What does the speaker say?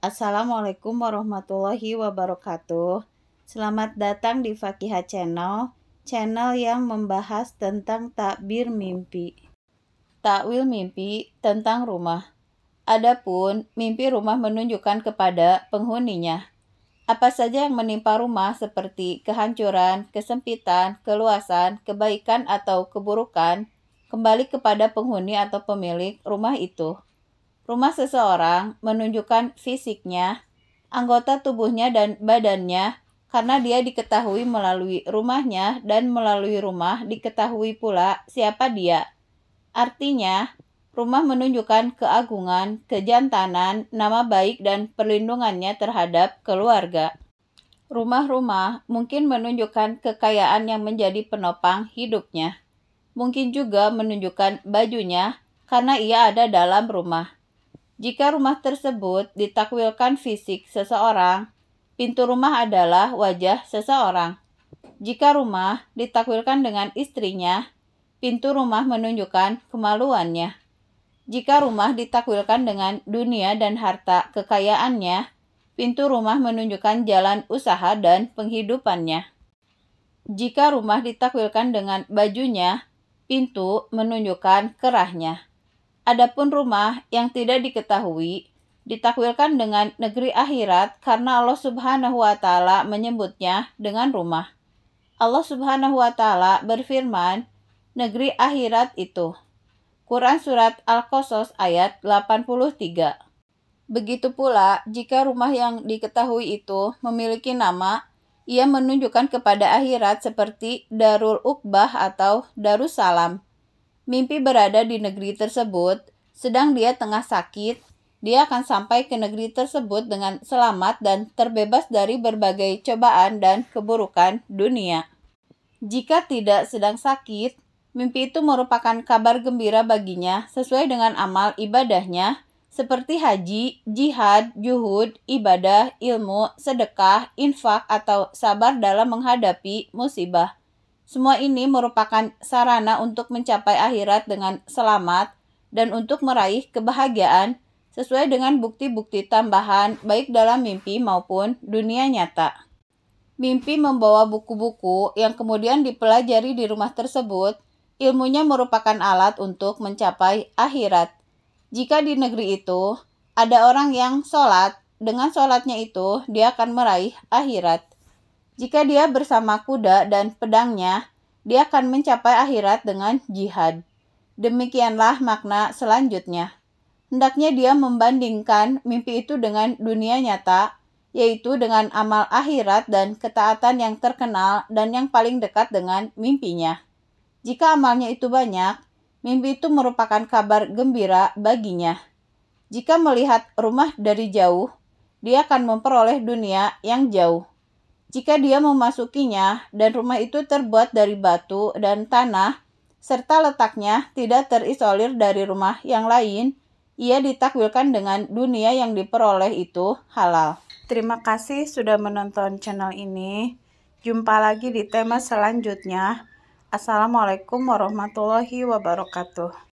Assalamualaikum warahmatullahi wabarakatuh. Selamat datang di Fakihah Channel, channel yang membahas tentang takbir mimpi. Takwil mimpi tentang rumah. Adapun mimpi rumah menunjukkan kepada penghuninya. Apa saja yang menimpa rumah seperti kehancuran, kesempitan, keluasan, kebaikan atau keburukan kembali kepada penghuni atau pemilik rumah itu. Rumah seseorang menunjukkan fisiknya, anggota tubuhnya dan badannya karena dia diketahui melalui rumahnya dan melalui rumah diketahui pula siapa dia. Artinya, rumah menunjukkan keagungan, kejantanan, nama baik dan perlindungannya terhadap keluarga. Rumah-rumah mungkin menunjukkan kekayaan yang menjadi penopang hidupnya. Mungkin juga menunjukkan bajunya karena ia ada dalam rumah. Jika rumah tersebut ditakwilkan fisik seseorang, pintu rumah adalah wajah seseorang. Jika rumah ditakwilkan dengan istrinya, pintu rumah menunjukkan kemaluannya. Jika rumah ditakwilkan dengan dunia dan harta kekayaannya, pintu rumah menunjukkan jalan usaha dan penghidupannya. Jika rumah ditakwilkan dengan bajunya, pintu menunjukkan kerahnya. Adapun rumah yang tidak diketahui ditakwilkan dengan negeri akhirat karena Allah Subhanahu wa taala menyebutnya dengan rumah. Allah Subhanahu wa taala berfirman, negeri akhirat itu. Quran surat Al-Qasas ayat 83. Begitu pula jika rumah yang diketahui itu memiliki nama, ia menunjukkan kepada akhirat seperti Darul Uqbah atau Darussalam mimpi berada di negeri tersebut, sedang dia tengah sakit, dia akan sampai ke negeri tersebut dengan selamat dan terbebas dari berbagai cobaan dan keburukan dunia. Jika tidak sedang sakit, mimpi itu merupakan kabar gembira baginya sesuai dengan amal ibadahnya seperti haji, jihad, juhud, ibadah, ilmu, sedekah, infak, atau sabar dalam menghadapi musibah. Semua ini merupakan sarana untuk mencapai akhirat dengan selamat dan untuk meraih kebahagiaan sesuai dengan bukti-bukti tambahan baik dalam mimpi maupun dunia nyata. Mimpi membawa buku-buku yang kemudian dipelajari di rumah tersebut, ilmunya merupakan alat untuk mencapai akhirat. Jika di negeri itu ada orang yang sholat, dengan sholatnya itu dia akan meraih akhirat. Jika dia bersama kuda dan pedangnya, dia akan mencapai akhirat dengan jihad. Demikianlah makna selanjutnya. Hendaknya dia membandingkan mimpi itu dengan dunia nyata, yaitu dengan amal akhirat dan ketaatan yang terkenal dan yang paling dekat dengan mimpinya. Jika amalnya itu banyak, mimpi itu merupakan kabar gembira baginya. Jika melihat rumah dari jauh, dia akan memperoleh dunia yang jauh. Jika dia memasukinya dan rumah itu terbuat dari batu dan tanah, serta letaknya tidak terisolir dari rumah yang lain, ia ditakwilkan dengan dunia yang diperoleh itu halal. Terima kasih sudah menonton channel ini. Jumpa lagi di tema selanjutnya. Assalamualaikum warahmatullahi wabarakatuh.